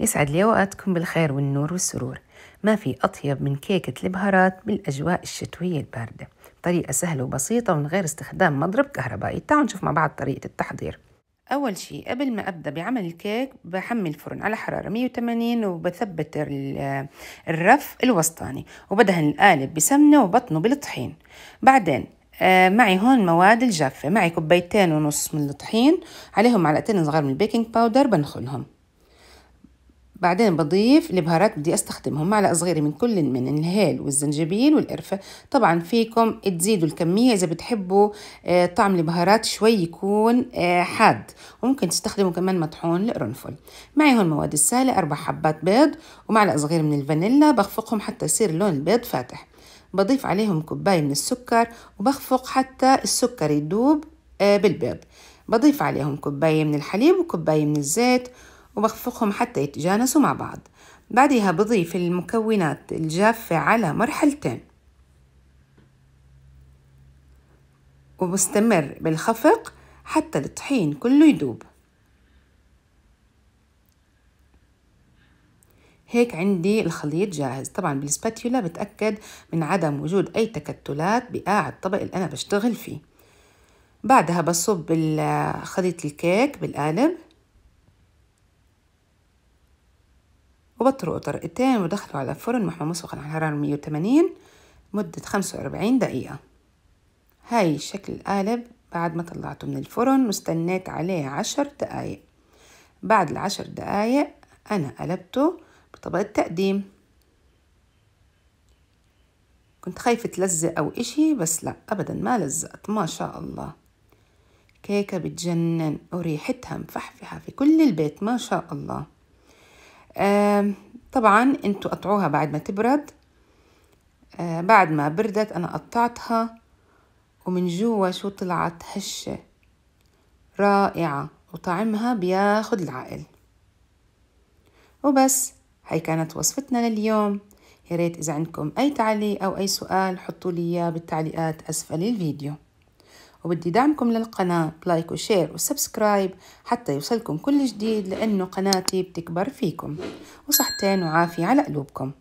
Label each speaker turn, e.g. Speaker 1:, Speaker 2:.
Speaker 1: يسعد لي وقتكم بالخير والنور والسرور ما في أطيب من كيكة البهارات بالأجواء الشتوية الباردة طريقة سهلة وبسيطة من غير استخدام مضرب كهربائي تعالوا نشوف مع بعض طريقة التحضير أول شيء قبل ما أبدأ بعمل الكيك بحمي الفرن على حرارة 180 وبثبت الرف الوسطاني وبدهن القالب بسمنة وبطنه بالطحين بعدين آه، معي هون مواد الجافة معي كوبايتين ونص من الطحين عليهم معلقتين صغار من البيكنج باودر بنخلهم بعدين بضيف البهارات بدي استخدمهم معلقه صغيره من كل من الهيل والزنجبيل والقرفه طبعا فيكم تزيدوا الكميه اذا بتحبوا آه، طعم البهارات شوي يكون آه، حاد وممكن تستخدموا كمان مطحون القرنفل معي هون مواد السائله اربع حبات بيض ومعلقه صغيره من الفانيلا بخفقهم حتى يصير لون البيض فاتح بضيف عليهم كوبايه من السكر وبخفق حتى السكر يدوب آه، بالبيض بضيف عليهم كوبايه من الحليب وكوبايه من الزيت وبخفقهم حتى يتجانسوا مع بعض بعدها بضيف المكونات الجافة على مرحلتين وبستمر بالخفق حتى الطحين كله يدوب هيك عندي الخليط جاهز طبعا بالسباتيولا بتأكد من عدم وجود أي تكتلات بقاع الطبق اللي أنا بشتغل فيه بعدها بصب خليط الكيك بالقالب وبطروا طرقتين ودخلوا على فرن محمص على حرارة 180 مدة 45 دقيقة هاي شكل القالب بعد ما طلعته من الفرن واستنيت عليه عشر دقايق بعد العشر دقايق أنا قلبته بطبق التقديم كنت خايفة تلزق أو إشي بس لا أبدا ما لزقت ما شاء الله كيكة بتجنن وريحتها مفحفحة في كل البيت ما شاء الله طبعا انتوا قطعوها بعد ما تبرد آه، بعد ما بردت انا قطعتها ومن جوا شو طلعت هشة رائعة وطعمها بياخد العقل وبس هاي كانت وصفتنا لليوم يا ريت إذا عندكم أي تعليق أو أي سؤال حطوا لي إياه بالتعليقات أسفل الفيديو وبدي دعمكم للقناة بلايك وشير وسبسكرايب حتى يوصلكم كل جديد لأنه قناتي بتكبر فيكم وصحتين وعافية على قلوبكم